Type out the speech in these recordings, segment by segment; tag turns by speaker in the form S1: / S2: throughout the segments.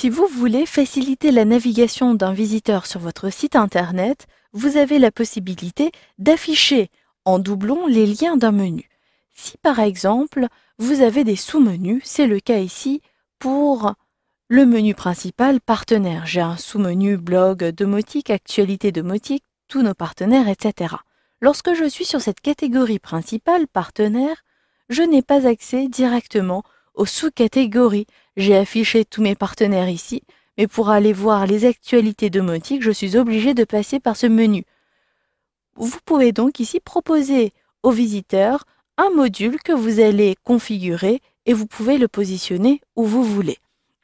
S1: Si vous voulez faciliter la navigation d'un visiteur sur votre site Internet, vous avez la possibilité d'afficher en doublon les liens d'un menu. Si par exemple, vous avez des sous-menus, c'est le cas ici pour le menu principal partenaire. J'ai un sous-menu blog domotique, actualité domotique, tous nos partenaires, etc. Lorsque je suis sur cette catégorie principale partenaire, je n'ai pas accès directement aux sous-catégories. J'ai affiché tous mes partenaires ici, mais pour aller voir les actualités domotiques, je suis obligé de passer par ce menu. Vous pouvez donc ici proposer aux visiteurs un module que vous allez configurer et vous pouvez le positionner où vous voulez.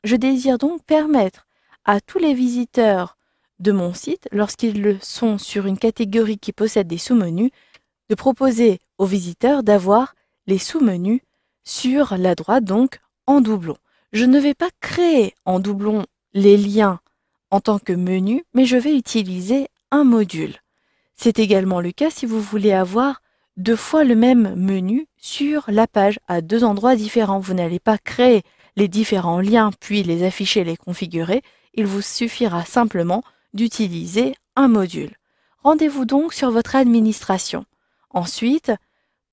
S1: Je désire donc permettre à tous les visiteurs de mon site, lorsqu'ils sont sur une catégorie qui possède des sous-menus, de proposer aux visiteurs d'avoir les sous-menus sur la droite, donc en doublon. Je ne vais pas créer en doublon les liens en tant que menu, mais je vais utiliser un module. C'est également le cas si vous voulez avoir deux fois le même menu sur la page à deux endroits différents. Vous n'allez pas créer les différents liens puis les afficher, les configurer. Il vous suffira simplement d'utiliser un module. Rendez-vous donc sur votre administration. Ensuite,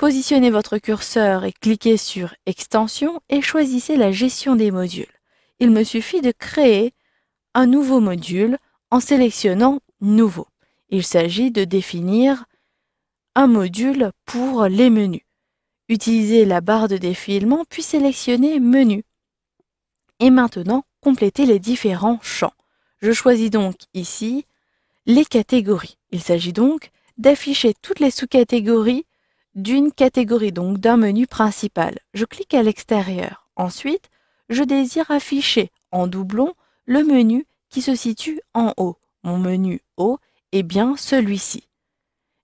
S1: Positionnez votre curseur et cliquez sur Extension et choisissez la gestion des modules. Il me suffit de créer un nouveau module en sélectionnant Nouveau. Il s'agit de définir un module pour les menus. Utilisez la barre de défilement puis sélectionnez Menu. Et maintenant, complétez les différents champs. Je choisis donc ici les catégories. Il s'agit donc d'afficher toutes les sous-catégories d'une catégorie, donc d'un menu principal. Je clique à l'extérieur. Ensuite, je désire afficher en doublon le menu qui se situe en haut. Mon menu haut est bien celui-ci.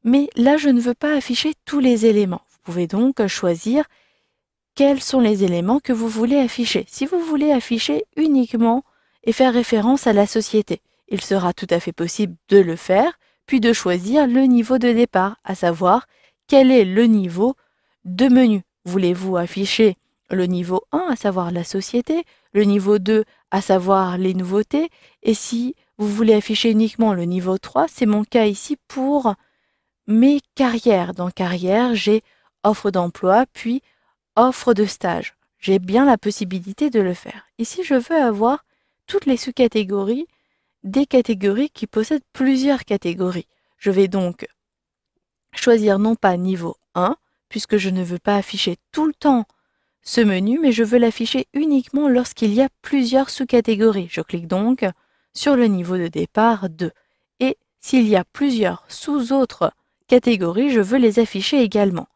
S1: Mais là, je ne veux pas afficher tous les éléments. Vous pouvez donc choisir quels sont les éléments que vous voulez afficher. Si vous voulez afficher uniquement et faire référence à la société, il sera tout à fait possible de le faire, puis de choisir le niveau de départ, à savoir quel est le niveau de menu. Voulez-vous afficher le niveau 1, à savoir la société, le niveau 2, à savoir les nouveautés, et si vous voulez afficher uniquement le niveau 3, c'est mon cas ici pour mes carrières. Dans carrière, j'ai offre d'emploi, puis offre de stage. J'ai bien la possibilité de le faire. Ici, je veux avoir toutes les sous-catégories des catégories qui possèdent plusieurs catégories. Je vais donc choisir non pas niveau 1, puisque je ne veux pas afficher tout le temps ce menu, mais je veux l'afficher uniquement lorsqu'il y a plusieurs sous-catégories. Je clique donc sur le niveau de départ 2. Et s'il y a plusieurs sous-autres catégories, je veux les afficher également.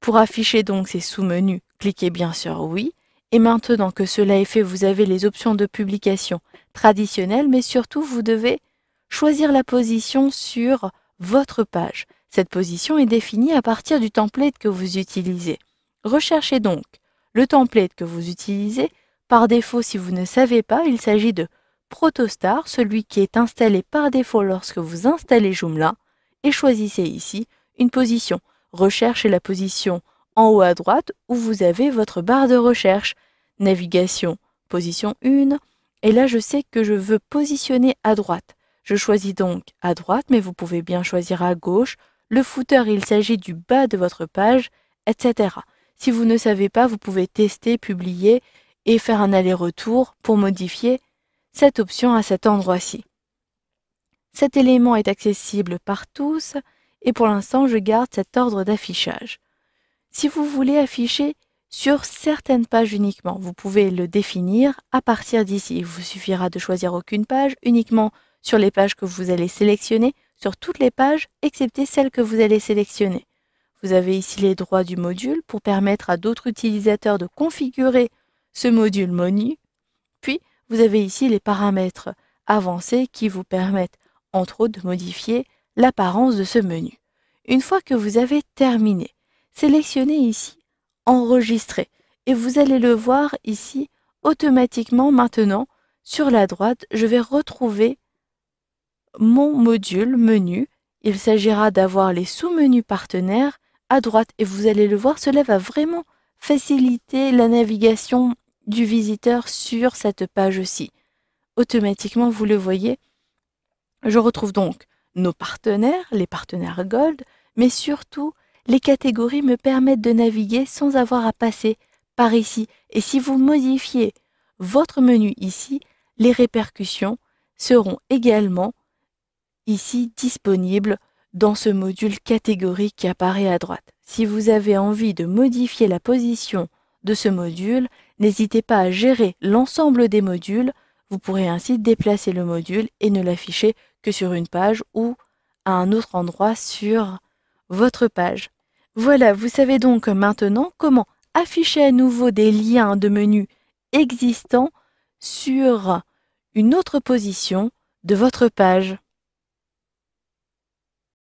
S1: Pour afficher donc ces sous-menus, cliquez bien sur Oui. Et maintenant que cela est fait, vous avez les options de publication traditionnelles, mais surtout vous devez choisir la position sur votre page. Cette position est définie à partir du template que vous utilisez. Recherchez donc le template que vous utilisez. Par défaut, si vous ne savez pas, il s'agit de Protostar, celui qui est installé par défaut lorsque vous installez Joomla, et choisissez ici une position. Recherchez la position en haut à droite où vous avez votre barre de recherche. Navigation, position 1. Et là, je sais que je veux positionner à droite. Je choisis donc à droite, mais vous pouvez bien choisir à gauche, le footer il s'agit du bas de votre page, etc. Si vous ne savez pas, vous pouvez tester, publier et faire un aller-retour pour modifier cette option à cet endroit-ci. Cet élément est accessible par tous et pour l'instant je garde cet ordre d'affichage. Si vous voulez afficher sur certaines pages uniquement, vous pouvez le définir à partir d'ici. Il vous suffira de choisir aucune page, uniquement sur les pages que vous allez sélectionner sur toutes les pages excepté celles que vous allez sélectionner. Vous avez ici les droits du module pour permettre à d'autres utilisateurs de configurer ce module menu, Puis, vous avez ici les paramètres avancés qui vous permettent, entre autres, de modifier l'apparence de ce menu. Une fois que vous avez terminé, sélectionnez ici Enregistrer et vous allez le voir ici automatiquement maintenant sur la droite, je vais retrouver mon module menu, il s'agira d'avoir les sous-menus partenaires à droite et vous allez le voir, cela va vraiment faciliter la navigation du visiteur sur cette page-ci. Automatiquement, vous le voyez, je retrouve donc nos partenaires, les partenaires Gold, mais surtout, les catégories me permettent de naviguer sans avoir à passer par ici. Et si vous modifiez votre menu ici, les répercussions seront également ici disponible dans ce module catégorie qui apparaît à droite. Si vous avez envie de modifier la position de ce module, n'hésitez pas à gérer l'ensemble des modules. Vous pourrez ainsi déplacer le module et ne l'afficher que sur une page ou à un autre endroit sur votre page. Voilà, vous savez donc maintenant comment afficher à nouveau des liens de menu existants sur une autre position de votre page.